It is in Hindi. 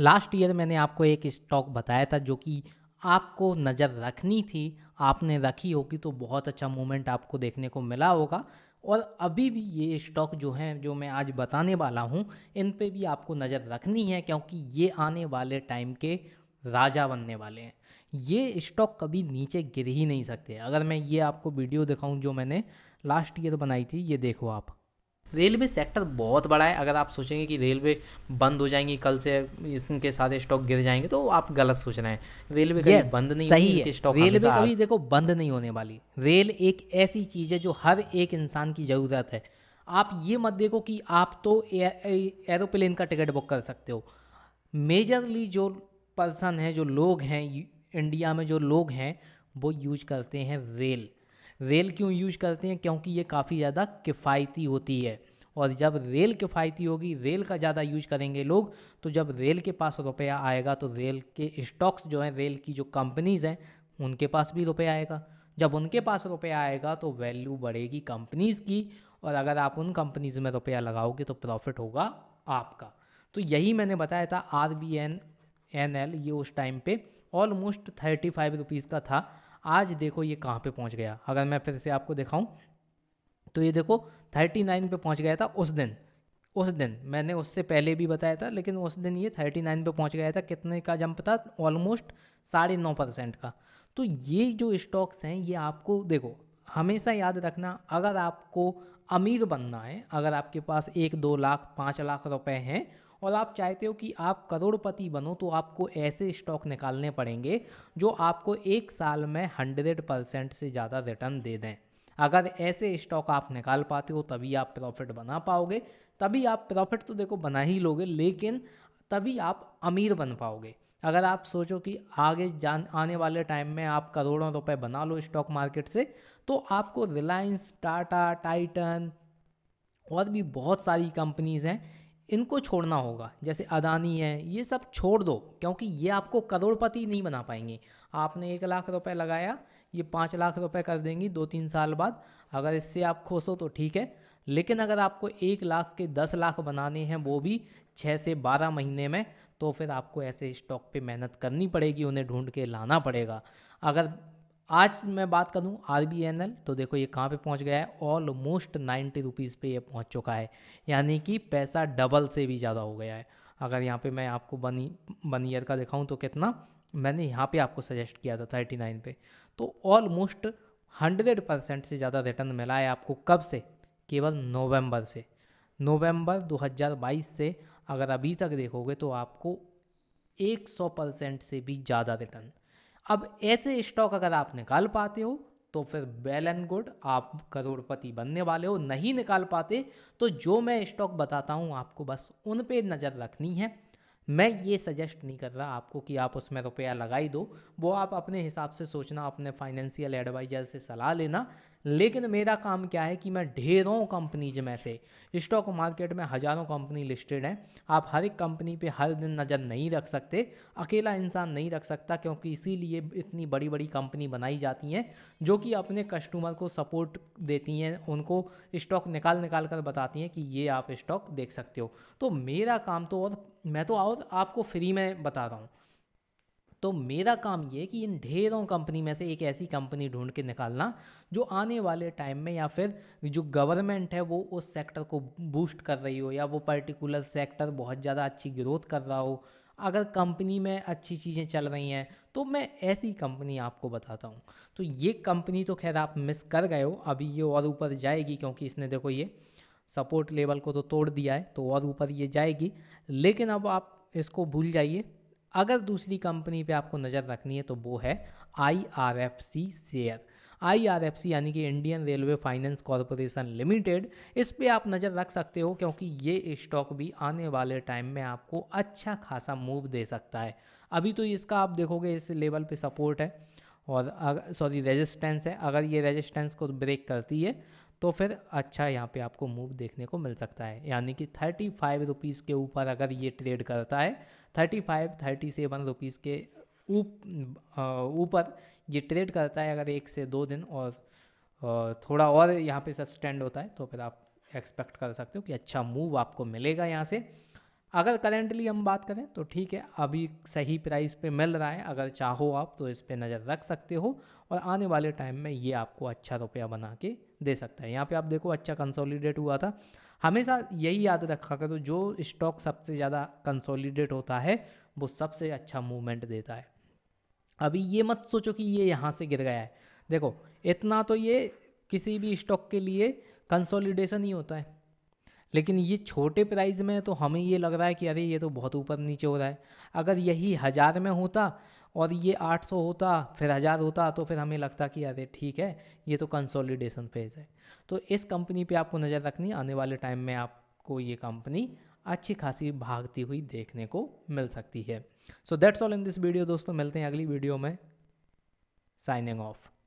लास्ट ईयर मैंने आपको एक स्टॉक बताया था जो कि आपको नज़र रखनी थी आपने रखी होगी तो बहुत अच्छा मोमेंट आपको देखने को मिला होगा और अभी भी ये स्टॉक जो हैं जो मैं आज बताने वाला हूँ इन पे भी आपको नज़र रखनी है क्योंकि ये आने वाले टाइम के राजा बनने वाले हैं ये स्टॉक कभी नीचे गिर ही नहीं सकते अगर मैं ये आपको वीडियो दिखाऊँ जो मैंने लास्ट ईयर बनाई थी ये देखो आप रेलवे सेक्टर बहुत बड़ा है अगर आप सोचेंगे कि रेलवे बंद हो जाएंगी कल से इसके सारे स्टॉक गिर जाएंगे तो आप गलत सोच रहे हैं रेलवे कभी yes, बंद नहीं सही है स्टॉक रेलवे कभी देखो बंद नहीं होने वाली रेल एक ऐसी चीज़ है जो हर एक इंसान की ज़रूरत है आप ये मत देखो कि आप तो एरोप्लेन का टिकट बुक कर सकते हो मेजरली जो पर्सन है जो लोग हैं इंडिया में जो लोग हैं वो यूज करते हैं रेल रेल क्यों यूज करते हैं क्योंकि ये काफ़ी ज़्यादा किफ़ायती होती है और जब रेल किफ़ायती होगी रेल का ज़्यादा यूज करेंगे लोग तो जब रेल के पास रुपया आएगा तो रेल के स्टॉक्स जो हैं रेल की जो कंपनीज़ हैं उनके पास भी रुपया आएगा जब उनके पास रुपया आएगा तो वैल्यू बढ़ेगी कंपनीज़ की और अगर आप उन कंपनीज़ में रुपया लगाओगे तो प्रॉफिट होगा आपका तो यही मैंने बताया था R B N N L ये उस टाइम पे ऑलमोस्ट थर्टी फाइव रुपीज़ का था आज देखो ये कहाँ पे पहुँच गया अगर मैं फिर से आपको दिखाऊँ तो ये देखो थर्टी नाइन पर पहुँच गया था उस दिन उस दिन मैंने उससे पहले भी बताया था लेकिन उस दिन ये थर्टी नाइन पर पहुँच गया था कितने का जंप था ऑलमोस्ट साढ़े नौ परसेंट का तो ये जो स्टॉक्स हैं ये आपको देखो हमेशा याद रखना अगर आपको अमीर बनना है अगर आपके पास एक दो लाख पाँच लाख रुपए हैं और आप चाहते हो कि आप करोड़पति बनो तो आपको ऐसे स्टॉक निकालने पड़ेंगे जो आपको एक साल में हंड्रेड परसेंट से ज़्यादा रिटर्न दे दें अगर ऐसे स्टॉक आप निकाल पाते हो तभी आप प्रॉफिट बना पाओगे तभी आप प्रॉफिट तो देखो बना ही लोगे लेकिन तभी आप अमीर बन पाओगे अगर आप सोचो कि आगे जान आने वाले टाइम में आप करोड़ों रुपए बना लो स्टॉक मार्केट से तो आपको रिलायंस टाटा टाइटन और भी बहुत सारी कंपनीज़ हैं इनको छोड़ना होगा जैसे अदानी है ये सब छोड़ दो क्योंकि ये आपको करोड़पति नहीं बना पाएंगे आपने एक लाख रुपए लगाया ये पाँच लाख रुपए कर देंगी दो तीन साल बाद अगर इससे आप खुश हो तो ठीक है लेकिन अगर आपको एक लाख के दस लाख बनाने हैं वो भी छः से बारह महीने में तो फिर आपको ऐसे स्टॉक पे मेहनत करनी पड़ेगी उन्हें ढूंढ के लाना पड़ेगा अगर आज मैं बात करूं आर बी एन एल तो देखो ये कहाँ पे पहुँच गया है ऑलमोस्ट नाइन्टी रुपीज़ पे ये पहुँच चुका है यानी कि पैसा डबल से भी ज़्यादा हो गया है अगर यहाँ पे मैं आपको वन वन ईयर का दिखाऊँ तो कितना मैंने यहाँ पे आपको सजेस्ट किया था थर्टी नाइन पे तो ऑलमोस्ट हंड्रेड परसेंट से ज़्यादा रिटर्न मिला है आपको कब से केवल नवंबर से नवंबर 2022 से अगर अभी तक देखोगे तो आपको एक सौ परसेंट से भी ज़्यादा रिटर्न अब ऐसे स्टॉक अगर आप निकाल पाते हो तो फिर वेल एंड गुड आप करोड़पति बनने वाले हो नहीं निकाल पाते तो जो मैं स्टॉक बताता हूँ आपको बस उन पे नज़र रखनी है मैं ये सजेस्ट नहीं कर रहा आपको कि आप उसमें रुपया लगाई दो वो आप अपने हिसाब से सोचना अपने फाइनेंशियल एडवाइज़र से सलाह लेना लेकिन मेरा काम क्या है कि मैं ढेरों कंपनीज में से स्टॉक मार्केट में हज़ारों कंपनी लिस्टेड हैं आप हर एक कंपनी पे हर दिन नज़र नहीं रख सकते अकेला इंसान नहीं रख सकता क्योंकि इसीलिए इतनी बड़ी बड़ी कंपनी बनाई जाती हैं जो कि अपने कस्टमर को सपोर्ट देती हैं उनको स्टॉक निकाल निकाल कर बताती हैं कि ये आप स्टॉक देख सकते हो तो मेरा काम तो और मैं तो और आपको फ्री में बता रहा हूँ तो मेरा काम ये कि इन ढेरों कंपनी में से एक ऐसी कंपनी ढूंढ के निकालना जो आने वाले टाइम में या फिर जो गवर्नमेंट है वो उस सेक्टर को बूस्ट कर रही हो या वो पर्टिकुलर सेक्टर बहुत ज़्यादा अच्छी ग्रोथ कर रहा हो अगर कंपनी में अच्छी चीज़ें चल रही हैं तो मैं ऐसी कंपनी आपको बताता हूँ तो ये कंपनी तो खैर आप मिस कर गए हो अभी ये और ऊपर जाएगी क्योंकि इसने देखो ये सपोर्ट लेवल को तो तोड़ दिया है तो और ऊपर ये जाएगी लेकिन अब आप इसको भूल जाइए अगर दूसरी कंपनी पे आपको नज़र रखनी है तो वो है I R F C share I R F C यानी कि Indian railway finance corporation limited इस पर आप नज़र रख सकते हो क्योंकि ये स्टॉक भी आने वाले टाइम में आपको अच्छा खासा मूव दे सकता है अभी तो इसका आप देखोगे इस लेवल पे सपोर्ट है और सॉरी रेजिस्टेंस है अगर ये रेजिस्टेंस को ब्रेक करती है तो फिर अच्छा यहाँ पे आपको मूव देखने को मिल सकता है यानी कि थर्टी फाइव रुपीज़ के ऊपर अगर ये ट्रेड करता है thirty five thirty seven rupees के ऊपर ये ट्रेड करता है अगर एक से दो दिन और, थोड़ा और यहाँ पे सस्टेंड होता है तो फिर आप एक्सपेक्ट कर सकते हो कि अच्छा मूव आपको मिलेगा यहाँ से अगर करेंटली हम बात करें तो ठीक है अभी सही प्राइस पे मिल रहा है अगर चाहो आप तो इस पर नज़र रख सकते हो और आने वाले टाइम में ये आपको अच्छा रुपया बना के दे सकता है यहाँ पे आप देखो अच्छा कंसोलिडेट हुआ था हमेशा यही याद रखा करो जो स्टॉक सबसे ज़्यादा कंसोलिडेट होता है वो सबसे अच्छा मूवमेंट देता है अभी ये मत सोचो कि ये यहाँ से गिर गया है देखो इतना तो ये किसी भी स्टॉक के लिए कंसोलिडेशन ही होता है लेकिन ये छोटे प्राइस में तो हमें ये लग रहा है कि अरे ये तो बहुत ऊपर नीचे हो रहा है अगर यही हज़ार में होता और ये आठ सौ होता फिर हज़ार होता तो फिर हमें लगता कि अरे ठीक है ये तो कंसोलिडेशन फेज़ है तो इस कंपनी पे आपको नज़र रखनी आने वाले टाइम में आपको ये कंपनी अच्छी खासी भागती हुई देखने को मिल सकती है so that's all in this video दोस्तों मिलते हैं अगली वीडियो में साइनिंग ऑफ